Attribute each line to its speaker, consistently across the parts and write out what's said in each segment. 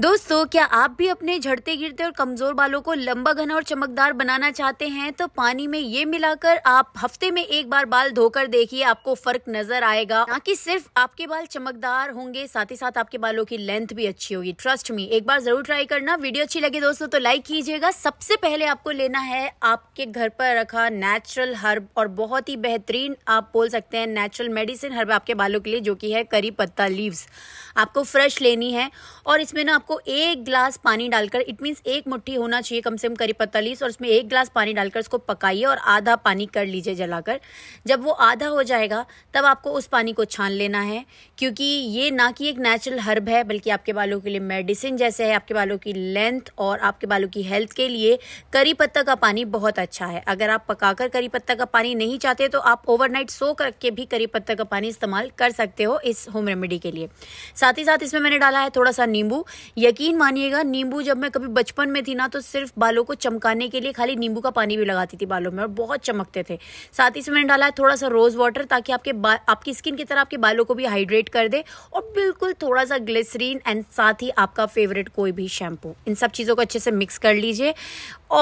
Speaker 1: दोस्तों क्या आप भी अपने झड़ते गिरते और कमजोर बालों को लंबा घना और चमकदार बनाना चाहते हैं तो पानी में ये मिलाकर आप हफ्ते में एक बार बाल धोकर देखिए आपको फर्क नजर आएगा ना कि सिर्फ आपके बाल चमकदार होंगे साथ ही साथ आपके बालों की लेंथ भी अच्छी होगी ट्रस्ट मी एक बार जरूर ट्राई करना वीडियो अच्छी लगे दोस्तों तो लाइक कीजिएगा सबसे पहले आपको लेना है आपके घर पर रखा नेचुरल हर्ब और बहुत ही बेहतरीन आप बोल सकते हैं नेचुरल मेडिसिन हर्ब आपके बालों के लिए जो की है करी पत्ता लीव्स आपको फ्रेश लेनी है और इसमें ना आपको आपको एक ग्लास पानी डालकर इट मीन्स एक मुट्ठी होना चाहिए कम से कम करीब पैंतालीस और उसमें एक ग्लास पानी डालकर उसको पकाइए और आधा पानी कर लीजिए जलाकर जब वो आधा हो जाएगा तब आपको उस पानी को छान लेना है क्योंकि ये ना कि एक नेचुरल हर्ब है बल्कि आपके बालों के लिए मेडिसिन जैसे है आपके बालों की लेंथ और आपके बालों की हेल्थ के लिए करी पत्ता का पानी बहुत अच्छा है अगर आप पकाकर करी पत्ता का पानी नहीं चाहते तो आप ओवरनाइट सो करके भी करी पत्ता का पानी इस्तेमाल कर सकते हो इस होम रेमेडी के लिए साथ ही साथ इसमें मैंने डाला है थोड़ा सा नींबू यकीन मानिएगा नींबू जब मैं कभी बचपन में थी ना तो सिर्फ बालों को चमकाने के लिए खाली नींबू का पानी भी लगाती थी बालों में और बहुत चमकते थे साथ ही इसमें मैंने डाला है थोड़ा सा रोज़ वाटर ताकि आपके आपकी स्किन की तरह आपके बालों को भी हाइड्रेट कर दे और बिल्कुल थोड़ा सा ग्लिसरीन एंड साथ ही आपका फेवरेट कोई भी शैम्पू इन सब चीज़ों को अच्छे से मिक्स कर लीजिए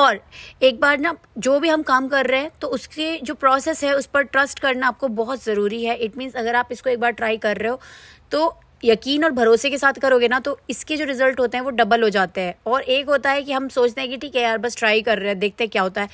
Speaker 1: और एक बार ना जो भी हम काम कर रहे हैं तो उसके जो प्रोसेस है उस पर ट्रस्ट करना आपको बहुत ज़रूरी है इट मीन्स अगर आप इसको एक बार ट्राई कर रहे हो तो यकीन और भरोसे के साथ करोगे ना तो इसके जो रिजल्ट होते हैं वो डबल हो जाते हैं और एक होता है कि हम सोचते हैं कि ठीक है यार बस ट्राई कर रहे हैं देखते हैं क्या होता है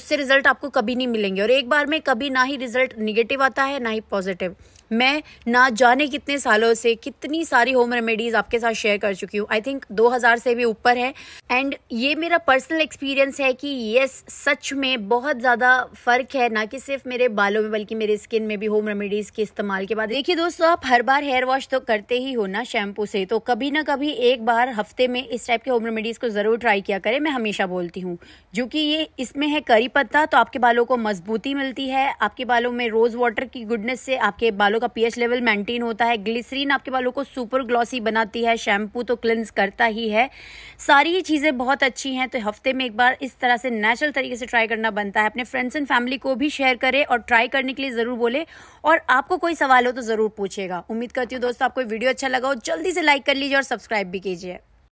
Speaker 1: उससे रिजल्ट आपको कभी नहीं मिलेंगे और एक बार में कभी ना ही रिजल्ट निगेटिव आता है ना ही पॉजिटिव मैं ना जाने कितने सालों से कितनी सारी होम रेमेडीज़ आपके साथ शेयर कर चुकी हूँ आई थिंक 2000 से भी ऊपर है एंड ये मेरा पर्सनल एक्सपीरियंस है कि yes, सच में बहुत ज़्यादा फ़र्क है ना कि सिर्फ मेरे बालों में बल्कि मेरे स्किन में भी होम रेमेडीज़ के इस्तेमाल के बाद देखिए दोस्तों आप हर बार हेयर वॉश तो करते ही हो ना शैम्पू से तो कभी ना कभी एक बार हफ्ते में इस टाइप के होम रेमेडीज़ को ज़रूर ट्राई किया करें मैं हमेशा बोलती हूँ जो कि ये इसमें है करी पत्ता तो आपके बालों को मजबूती मिलती है आपके बालों में रोज़ वाटर की गुडनेस से आपके बालों बालों का पीएच लेवल मेंटेन होता है ग्लिसरीन आपके बालों को सुपर ग्लॉसी बनाती है शैम्पू तो क्लिनस करता ही है सारी ही चीज़ें बहुत अच्छी हैं तो हफ्ते में एक बार इस तरह से नेचुरल तरीके से ट्राई करना बनता है अपने फ्रेंड्स एंड फैमिली को भी शेयर करें और ट्राई करने के लिए ज़रूर बोले और आपको कोई सवाल हो तो ज़रूर पूछेगा उम्मीद करती हूँ दोस्तों आपको वीडियो अच्छा लगा हो जल्दी से लाइक कर लीजिए और सब्सक्राइब भी कीजिए